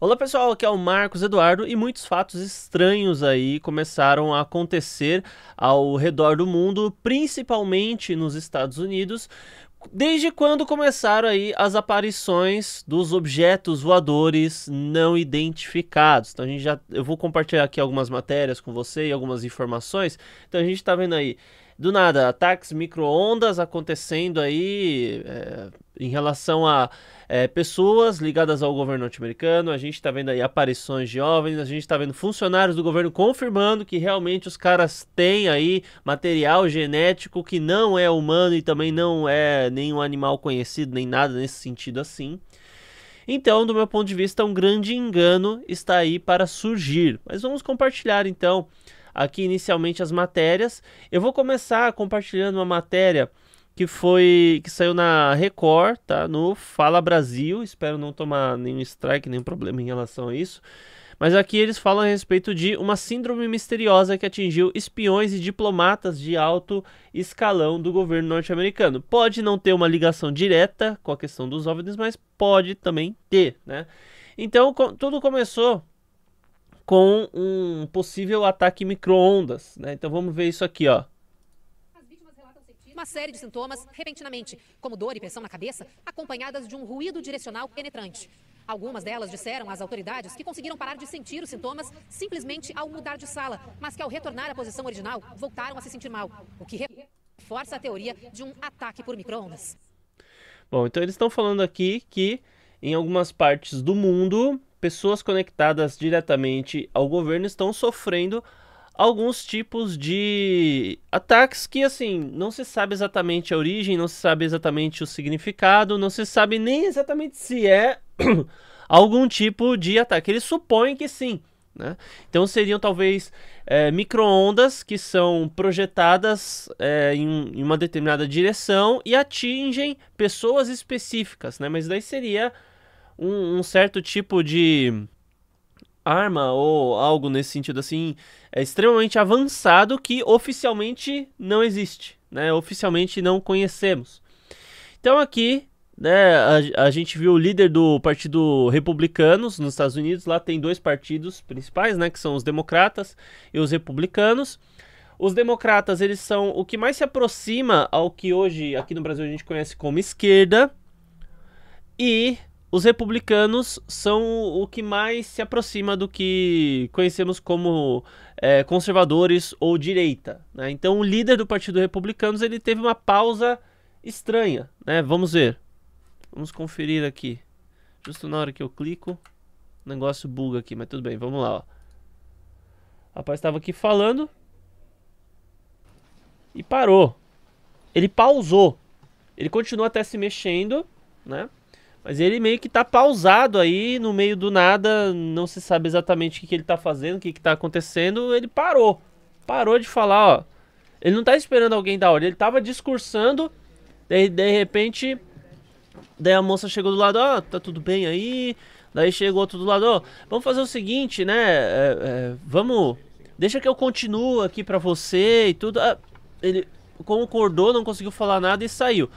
Olá pessoal, aqui é o Marcos Eduardo e muitos fatos estranhos aí começaram a acontecer ao redor do mundo, principalmente nos Estados Unidos, desde quando começaram aí as aparições dos objetos voadores não identificados. Então a gente já eu vou compartilhar aqui algumas matérias com você e algumas informações. Então a gente está vendo aí do nada, ataques micro-ondas acontecendo aí é, em relação a é, pessoas ligadas ao governo norte-americano. A gente está vendo aí aparições de jovens, a gente está vendo funcionários do governo confirmando que realmente os caras têm aí material genético que não é humano e também não é nenhum animal conhecido, nem nada nesse sentido assim. Então, do meu ponto de vista, um grande engano está aí para surgir. Mas vamos compartilhar então aqui inicialmente as matérias. Eu vou começar compartilhando uma matéria que foi que saiu na Record, tá? No Fala Brasil. Espero não tomar nenhum strike, nenhum problema em relação a isso. Mas aqui eles falam a respeito de uma síndrome misteriosa que atingiu espiões e diplomatas de alto escalão do governo norte-americano. Pode não ter uma ligação direta com a questão dos OVNIs, mas pode também ter, né? Então, tudo começou com um possível ataque micro-ondas. Né? Então vamos ver isso aqui, ó uma série de sintomas repentinamente, como dor e pressão na cabeça, acompanhadas de um ruído direcional penetrante. Algumas delas disseram às autoridades que conseguiram parar de sentir os sintomas simplesmente ao mudar de sala, mas que ao retornar à posição original voltaram a se sentir mal, o que reforça a teoria de um ataque por microondas. Bom, então eles estão falando aqui que em algumas partes do mundo pessoas conectadas diretamente ao governo estão sofrendo alguns tipos de ataques que, assim, não se sabe exatamente a origem, não se sabe exatamente o significado, não se sabe nem exatamente se é algum tipo de ataque. Eles supõem que sim. Né? Então seriam talvez é, microondas que são projetadas é, em, em, uma determinada direção e atingem pessoas específicas, né? mas daí seria um, um certo tipo de arma ou algo nesse sentido assim é extremamente avançado que oficialmente não existe, né? Oficialmente não conhecemos. Então aqui, né, a, a gente viu o líder do Partido Republicano nos Estados Unidos, lá tem dois partidos principais, né, que são os democratas e os republicanos. Os democratas, eles são o que mais se aproxima ao que hoje aqui no Brasil a gente conhece como esquerda. E os republicanos são o que mais se aproxima do que conhecemos como é, conservadores ou direita. Né? Então, o líder do Partido Republicano ele teve uma pausa estranha. Né? Vamos ver. Vamos conferir aqui. Justo na hora que eu clico, o negócio buga aqui, mas tudo bem, vamos lá. Ó. O rapaz estava aqui falando e parou. Ele pausou. Ele continuou até se mexendo, né? Mas ele meio que tá pausado aí, no meio do nada, não se sabe exatamente o que, que ele tá fazendo, o que, que tá acontecendo. Ele parou. Parou de falar, ó. Ele não tá esperando alguém da hora, ele tava discursando, de repente. Daí a moça chegou do lado, ó, oh, tá tudo bem aí. Daí chegou outro do lado, ó, oh, vamos fazer o seguinte, né? É, é, vamos. Deixa que eu continuo aqui pra você e tudo. Ah, ele concordou, não conseguiu falar nada e saiu.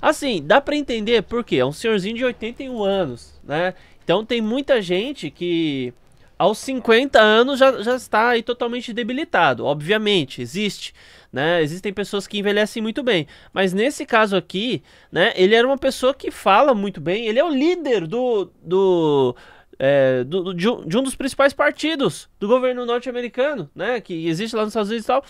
Assim, dá para entender porque é um senhorzinho de 81 anos, né? Então tem muita gente que aos 50 anos já, já está aí totalmente debilitado. Obviamente, existe. Né? Existem pessoas que envelhecem muito bem. Mas nesse caso aqui, né, ele era uma pessoa que fala muito bem. Ele é o líder do. do, é, do de, um, dos principais partidos do governo norte-americano, né? Que existe lá nos Estados Unidos e tal.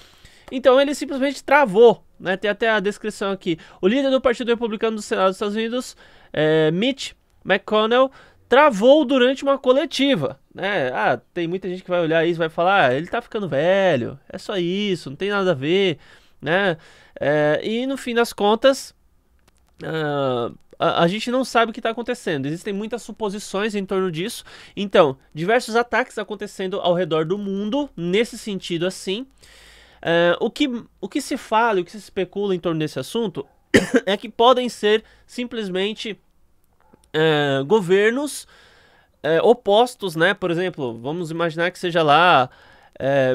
Então ele simplesmente travou, né? Tem até a descrição aqui. O líder do Partido Republicano do Senado dos Estados Unidos, é, Mitch McConnell, travou durante uma coletiva, né? Ah, tem muita gente que vai olhar isso, vai falar, ah, ele tá ficando velho, é só isso, não tem nada a ver, né? É, e no fim das contas, uh, a, a, gente não sabe o que está acontecendo. Existem muitas suposições em torno disso. Então, diversos ataques acontecendo ao redor do mundo nesse sentido assim. Eh, o, que, o que se fala, o que se especula em torno desse assunto é que podem ser simplesmente eh, governos eh, opostos, né? Por exemplo, vamos imaginar que seja lá.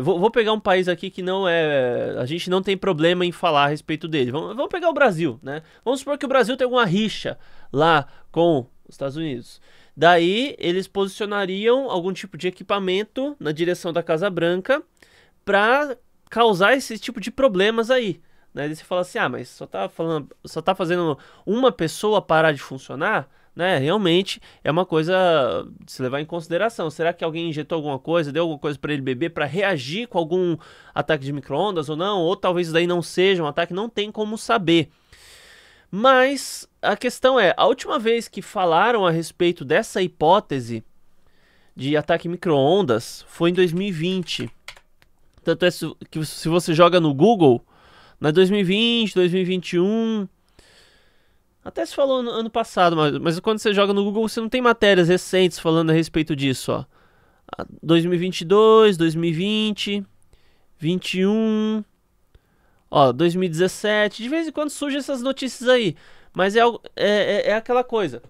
Vou, vou, pegar um país aqui que não é. A gente não tem problema em falar a respeito dele. Vamos, vamos pegar o Brasil, né? Vamos supor que o Brasil tem alguma rixa lá com os Estados Unidos. Daí eles posicionariam algum tipo de equipamento na direção da Casa Branca para causar esse tipo de problemas aí. Né? E você fala assim, ah, mas só tá, falando, só tá fazendo uma pessoa parar de funcionar, né? Realmente é uma coisa de se levar em consideração. Será que alguém injetou alguma coisa, deu alguma coisa para ele beber para reagir com algum ataque de microondas ou não? Ou talvez isso daí não seja um ataque, não tem como saber. Mas a questão é, a última vez que falaram a respeito dessa hipótese de ataque microondas foi em 2020 tanto é que se você joga no Google, na 2020, 2021. Até se falou no ano passado, mas, mas quando você joga no Google, você não tem matérias recentes falando a respeito disso, ó. 2022, 2020, 21, ó, 2017. De vez em quando surgem essas notícias aí, mas é, é, é, é aquela coisa.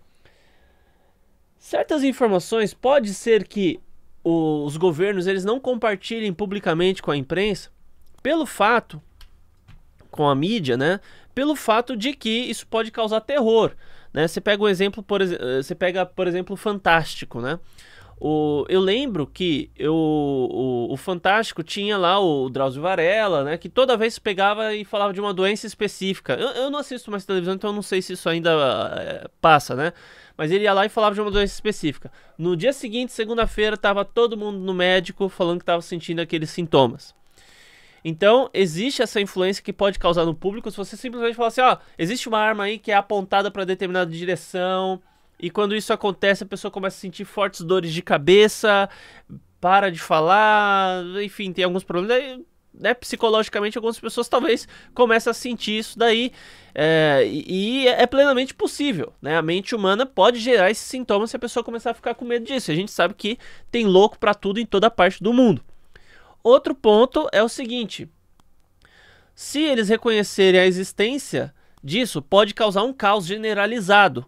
Certas informações pode ser que os governos eles não compartilhem publicamente com a imprensa pelo fato com a mídia, né? Pelo fato de que isso pode causar terror, né? Você pega um exemplo, por eh, você pega, por exemplo, Fantástico, né? O, eu lembro que eu, o, o Fantástico tinha lá o, o Drauzio Varela, né? Que toda vez pegava e falava de uma doença específica. Eu, eu não assisto mais televisão, então eu não sei se isso ainda é, passa, né? Mas ele ia lá e falava de uma doença específica. No dia seguinte, segunda-feira, tava todo mundo no médico falando que tava sentindo aqueles sintomas. Então, existe essa influência que pode causar no público se você simplesmente falar assim: ó, existe uma arma aí que é apontada para determinada direção, e quando isso acontece, a pessoa começa a sentir fortes dores de cabeça, para de falar, enfim, tem alguns problemas. Né, psicologicamente, algumas pessoas talvez comecem a sentir isso daí, é, e é, é plenamente possível. Né? A mente humana pode gerar esses sintomas se a pessoa começar a ficar com medo disso. A gente sabe que tem louco para tudo em toda parte do mundo. Outro ponto é o seguinte: se eles reconhecerem a existência disso, pode causar um caos generalizado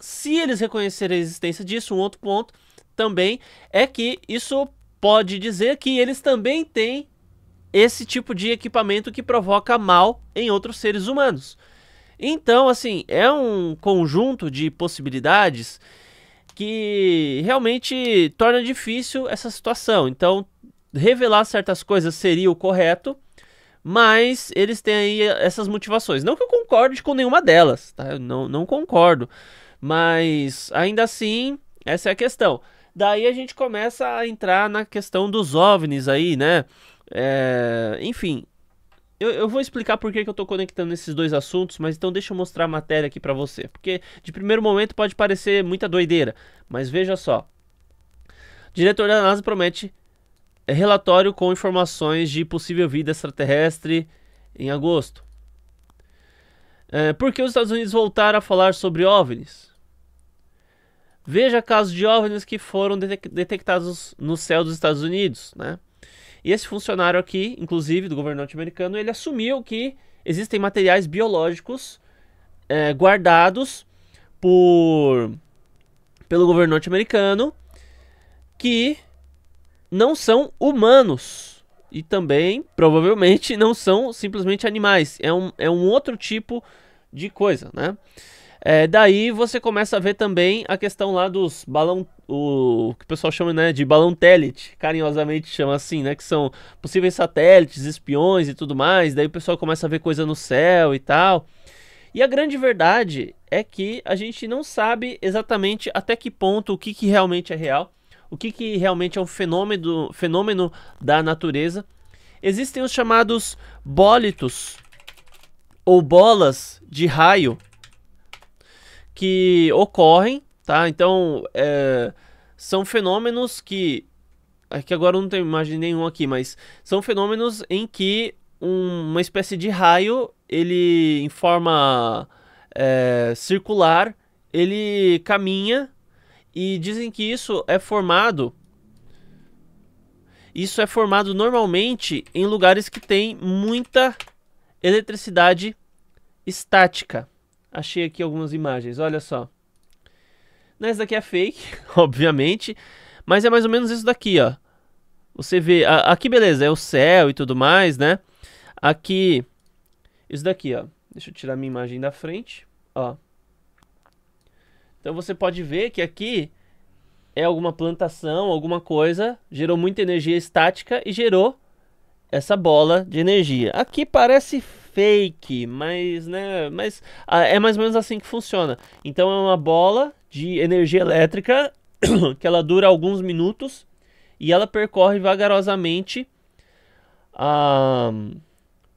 se eles reconhecerem a existência disso, um outro ponto também é que isso pode dizer que eles também têm esse tipo de equipamento que provoca mal em outros seres humanos. Então, assim, é um conjunto de possibilidades que realmente torna difícil essa situação. Então, revelar certas coisas seria o correto, mas eles têm aí essas motivações. Não que eu concorde com nenhuma delas, tá? Eu não, não concordo. Mas ainda assim, essa é a questão. Daí a gente começa a entrar na questão dos OVNIs aí, né? É, enfim, eu, eu, vou explicar por que, que eu estou conectando esses dois assuntos, mas então deixa eu mostrar a matéria aqui para você. Porque de primeiro momento pode parecer muita doideira, mas veja só. O diretor da NASA promete relatório com informações de possível vida extraterrestre em agosto. É, por que os Estados Unidos voltaram a falar sobre OVNIs? Veja casos de OVNIs que foram detectados no céu dos Estados Unidos, né? E esse funcionário aqui, inclusive do governo norte-americano, ele assumiu que existem materiais biológicos é, guardados por pelo governo norte-americano que não são humanos e também provavelmente não são simplesmente animais. É um, é um outro tipo de coisa, né? É, daí você começa a ver também a questão lá dos balão, o, que o pessoal chama né, de balão telete, carinhosamente chama assim, né? Que são possíveis satélites, espiões e tudo mais. Daí o pessoal começa a ver coisa no céu e tal. E a grande verdade é que a gente não sabe exatamente até que ponto o que, que realmente é real, o que, que realmente é um fenômeno, fenômeno da natureza. Existem os chamados bólitos ou bolas de raio que ocorrem, tá? Então, é, são fenômenos que. É que agora não tem imagem nenhuma aqui, mas são fenômenos em que um, uma espécie de raio, ele em forma é, circular, ele caminha e dizem que isso é formado. Isso é formado normalmente em lugares que tem muita eletricidade estática achei aqui algumas imagens, olha só. Essa daqui é fake, obviamente, mas é mais ou menos isso daqui, ó. Você vê, a, aqui beleza, é o céu e tudo mais, né? Aqui, isso daqui, ó. Deixa eu tirar minha imagem da frente, ó. Então você pode ver que aqui é alguma plantação, alguma coisa, gerou muita energia estática e gerou essa bola de energia. Aqui parece fake, mas, né, mas ah, é mais ou menos assim que funciona. Então é uma bola de energia elétrica que ela dura alguns minutos e ela percorre vagarosamente a ah,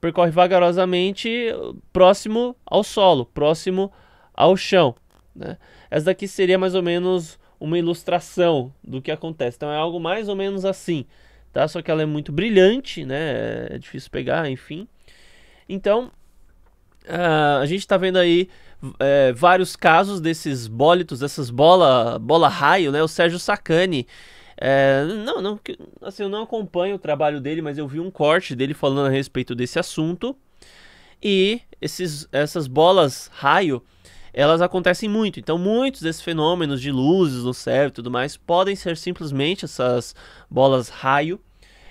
percorre vagarosamente próximo ao solo, próximo ao chão. Né? Essa daqui seria mais ou menos uma ilustração do que acontece. Então é algo mais ou menos assim, tá? Só que ela é muito brilhante, né? É difícil pegar, enfim. Então, uh, a gente está vendo aí é, vários casos desses bólitos, dessas bola, bola raio, né? O Sérgio Sacani. É, não, não, assim, eu não acompanho o trabalho dele, mas eu vi um corte dele falando a respeito desse assunto. E esses, essas bolas raio, elas acontecem muito. Então, muitos desses fenômenos de luzes no céu e tudo mais podem ser simplesmente essas bolas raio.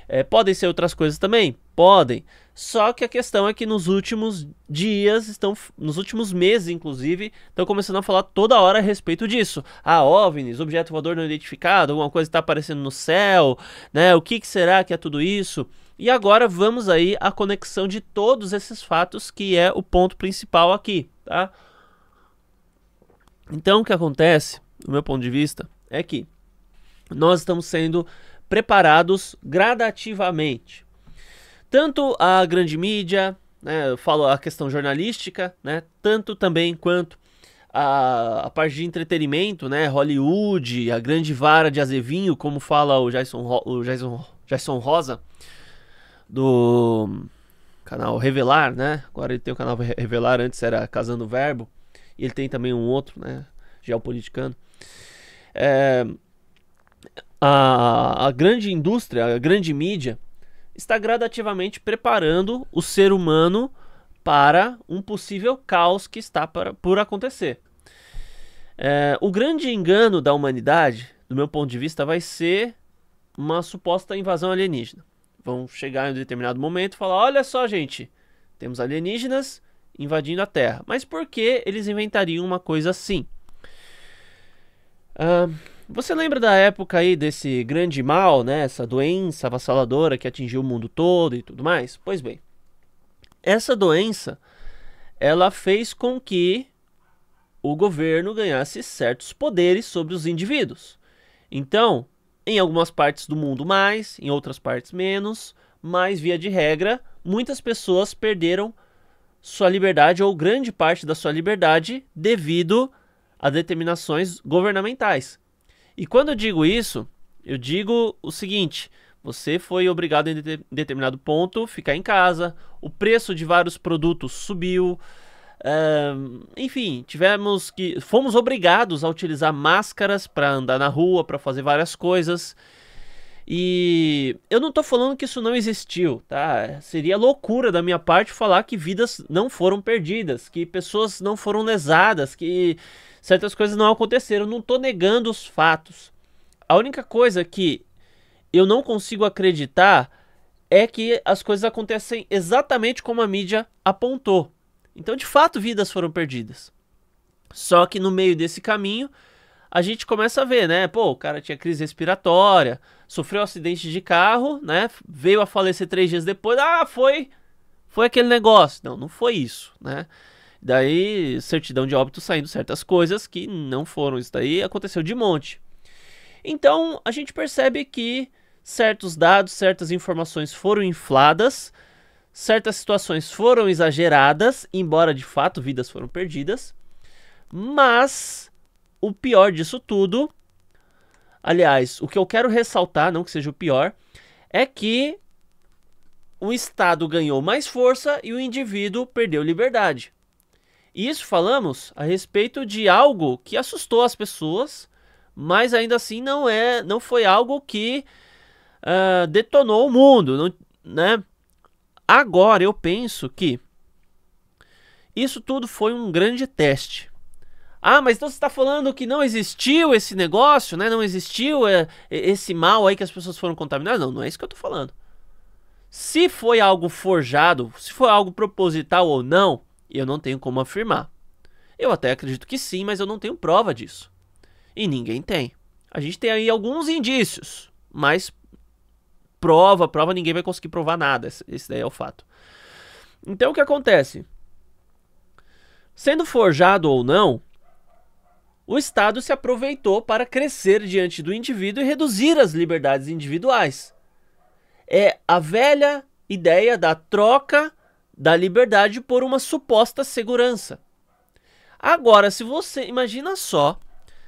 É, podem ser outras coisas também podem. Só que a questão é que nos últimos dias, estão, nos últimos meses inclusive, estão começando a falar toda hora a respeito disso. Ah, OVNIs, objeto voador não identificado, alguma coisa está aparecendo no céu, né? O que, que será que é tudo isso? E agora vamos aí à conexão de todos esses fatos, que é o ponto principal aqui, tá? Então, o que acontece, do meu ponto de vista, é que nós estamos sendo preparados gradativamente tanto a grande mídia, né, eu falo a questão jornalística, né, tanto também quanto a, a, parte de entretenimento, né? Hollywood, a grande vara de Azevinho, como fala o Jason, o Jason, Jason Rosa, do canal Revelar, né? Agora ele tem o canal Revelar, antes era Casando Verbo. E ele tem também um outro, né? Geopoliticano. É, a, a grande indústria, a grande mídia, está gradativamente preparando o ser humano para um possível caos que está para, por acontecer. É, o grande engano da humanidade, do meu ponto de vista, vai ser uma suposta invasão alienígena. Vão chegar em um determinado momento e falar: olha só, gente, temos alienígenas invadindo a Terra. Mas por que eles inventariam uma coisa assim? Uh, você lembra da época aí desse grande mal, né? Essa doença avassaladora que atingiu o mundo todo e tudo mais? Pois bem, essa doença ela fez com que o governo ganhasse certos poderes sobre os indivíduos. Então, em algumas partes do mundo mais, em outras partes menos, mas via de regra, muitas pessoas perderam sua liberdade ou grande parte da sua liberdade devido a determinações governamentais e quando eu digo isso, eu digo o seguinte: você foi obrigado em determinado ponto ficar em casa, o preço de vários produtos subiu. Eh, enfim, tivemos que. Fomos obrigados a utilizar máscaras para andar na rua, para fazer várias coisas. E eu não tô falando que isso não existiu, tá? Seria loucura da minha parte falar que vidas não foram perdidas, que pessoas não foram lesadas, que certas coisas não aconteceram. Eu não tô negando os fatos. A única coisa que eu não consigo acreditar é que as coisas acontecem exatamente como a mídia apontou. Então, de fato, vidas foram perdidas. Só que no meio desse caminho, a gente começa a ver, né? Pô, o cara tinha crise respiratória, sofreu um acidente de carro, né? Veio a falecer três dias depois. Ah, foi, foi aquele negócio. Não, não foi isso, né? Daí, certidão de óbito saindo certas coisas que não foram isso daí, aconteceu de monte. Então, a gente percebe que certos dados, certas informações foram infladas, certas situações foram exageradas, embora de fato vidas foram perdidas, mas o pior disso tudo, aliás, o que eu quero ressaltar, não que seja o pior, é que o Estado ganhou mais força e o indivíduo perdeu liberdade. E isso falamos a respeito de algo que assustou as pessoas, mas ainda assim não é, não foi algo que uh, detonou o mundo, não, né? Agora eu penso que isso tudo foi um grande teste. Ah, mas então você está falando que não existiu esse negócio, né? Não existiu é, esse mal aí que as pessoas foram contaminadas? Não, não é isso que eu estou falando. Se foi algo forjado, se foi algo proposital ou não, eu não tenho como afirmar. Eu até acredito que sim, mas eu não tenho prova disso. E ninguém tem. A gente tem aí alguns indícios, mas prova, prova, ninguém vai conseguir provar nada. Esse daí é o fato. Então o que acontece? Sendo forjado ou não, o Estado se aproveitou para crescer diante do indivíduo e reduzir as liberdades individuais. É a velha ideia da troca da liberdade por uma suposta segurança. Agora, se você imagina só,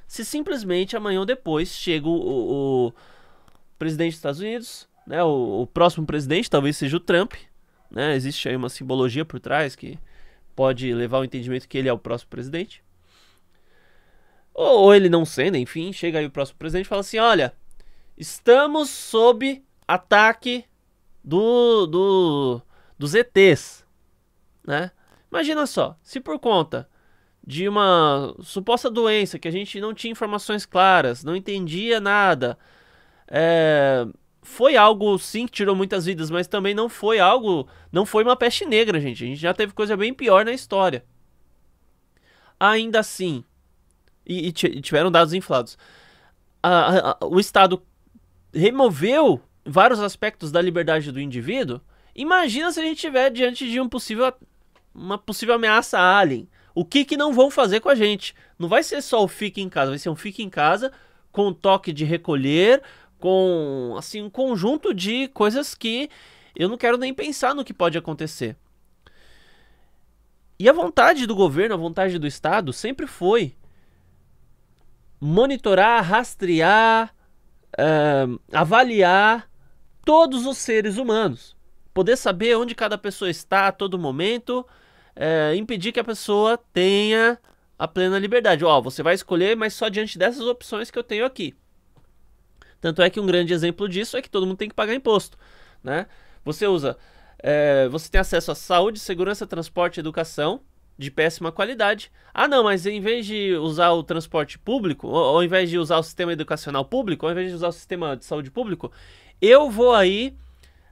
se simplesmente amanhã ou depois chega o, o, o presidente dos Estados Unidos, né, o, o, próximo presidente talvez seja o Trump, né, existe aí uma simbologia por trás que pode levar ao entendimento que ele é o próximo presidente. Ou, ou ele não sendo, enfim, chega aí o próximo presidente e fala assim: olha, estamos sob ataque do, do dos ETs, né? Imagina só, se por conta de uma suposta doença que a gente não tinha informações claras, não entendia nada, é, foi algo sim que tirou muitas vidas, mas também não foi algo, não foi uma peste negra, gente. A gente já teve coisa bem pior na história. Ainda assim, e, e tiveram dados inflados. A, a, o Estado removeu vários aspectos da liberdade do indivíduo. Imagina se a gente estiver diante de um possível, uma possível ameaça alien. O que, que não vão fazer com a gente? Não vai ser só o fique em casa, vai ser um fique em casa com toque de recolher, com assim um conjunto de coisas que eu não quero nem pensar no que pode acontecer. E a vontade do governo, a vontade do Estado sempre foi monitorar, rastrear, uh, avaliar todos os seres humanos. Poder saber onde cada pessoa está a todo momento, uh, impedir que a pessoa tenha a plena liberdade. Ó, oh, você vai escolher, mas só diante dessas opções que eu tenho aqui. Tanto é que um grande exemplo disso é que todo mundo tem que pagar imposto, né? Você usa, é, você tem acesso à saúde, segurança, transporte, educação, de péssima qualidade. Ah, não, mas em vez de usar o transporte público, ou, ou, ao invés de usar o sistema educacional público, ou ao invés de usar o sistema de saúde público, eu vou aí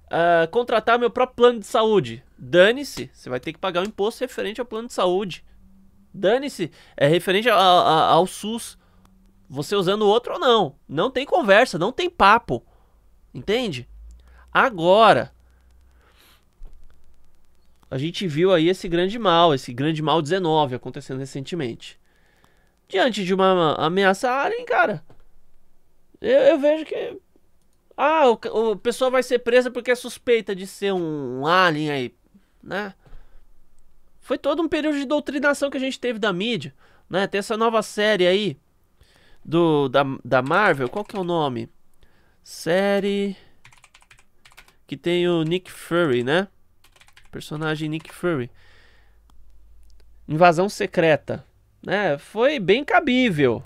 uh, contratar meu próprio plano de saúde. Dane-se, você vai ter que pagar o um imposto referente ao plano de saúde. Dane-se, é referente a, a, ao SUS. Você usando o outro ou não. Não tem conversa, não tem papo. Entende? Agora, a gente viu aí esse grande mal, esse grande mal 19 acontecendo recentemente. Diante de uma ameaça alien, cara, eu, eu vejo que. Ah, o, o pessoa vai ser presa porque é suspeita de ser um, um alien aí, né? Foi todo um período de doutrinação que a gente teve da mídia, né? Tem essa nova série aí do da, da Marvel, qual que é o nome? Série que tem o Nick Fury, né? Personagem Nick Fury. Invasão Secreta. Né? Foi bem cabível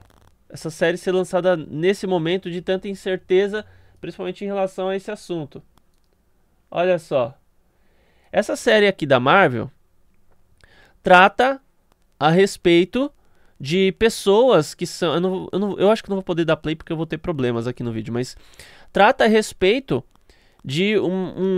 essa série ser lançada nesse momento de tanta incerteza, principalmente em relação a esse assunto. Olha só. Essa série aqui da Marvel trata a respeito de pessoas que são. Eu, não, eu, não, eu acho que não vou poder dar play porque eu vou ter problemas aqui no vídeo, mas trata a respeito de um,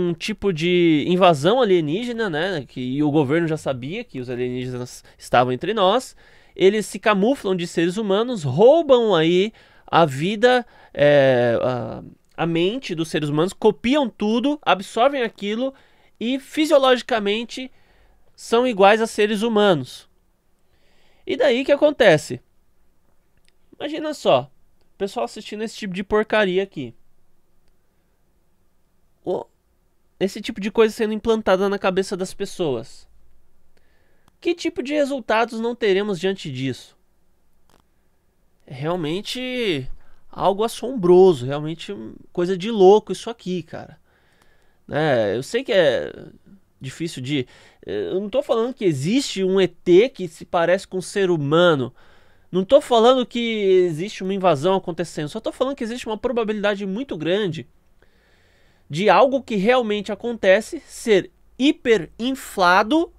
um, tipo de invasão alienígena, né? Que o governo já sabia que os alienígenas estavam entre nós. Eles se camuflam de seres humanos, roubam aí a vida, é, a, a mente dos seres humanos, copiam tudo, absorvem aquilo e fisiologicamente são iguais a seres humanos. E daí que acontece? Imagina só, o pessoal assistindo esse tipo de porcaria aqui esse tipo de coisa sendo implantada na cabeça das pessoas. Que tipo de resultados não teremos diante disso? É realmente algo assombroso, realmente coisa de louco isso aqui, cara. É, eu sei que é difícil de. Eu não estou falando que existe um ET que se parece com um ser humano. Não estou falando que existe uma invasão acontecendo. Só estou falando que existe uma probabilidade muito grande de algo que realmente acontece ser hiperinflado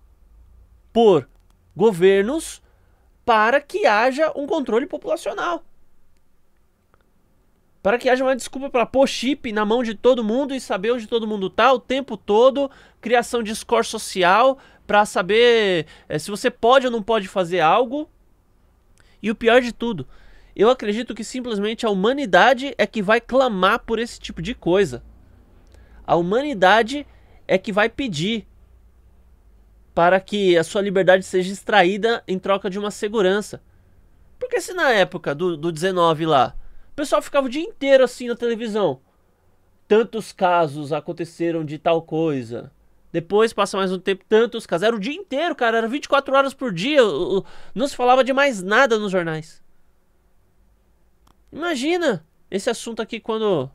por governos para que haja um controle populacional. Para que haja uma desculpa para pôr chip na mão de todo mundo e saber onde todo mundo tá o tempo todo, criação de score social para saber é, se você pode ou não pode fazer algo. E o pior de tudo, eu acredito que simplesmente a humanidade é que vai clamar por esse tipo de coisa. A humanidade é que vai pedir para que a sua liberdade seja extraída em troca de uma segurança. Porque se na época do, do 19 lá, o pessoal ficava o dia inteiro assim na televisão. Tantos casos aconteceram de tal coisa. Depois passa mais um tempo, tantos casos. Era o dia inteiro, cara, era 24 horas por dia. Não se falava de mais nada nos jornais. Imagina esse assunto aqui quando.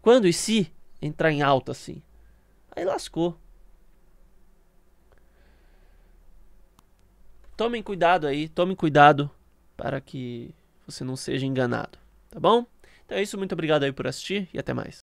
Quando e se entrar em alta assim. Aí lascou. Tomem cuidado aí, tomem cuidado para que você não seja enganado, tá bom? Então é isso, muito obrigado aí por assistir e até mais.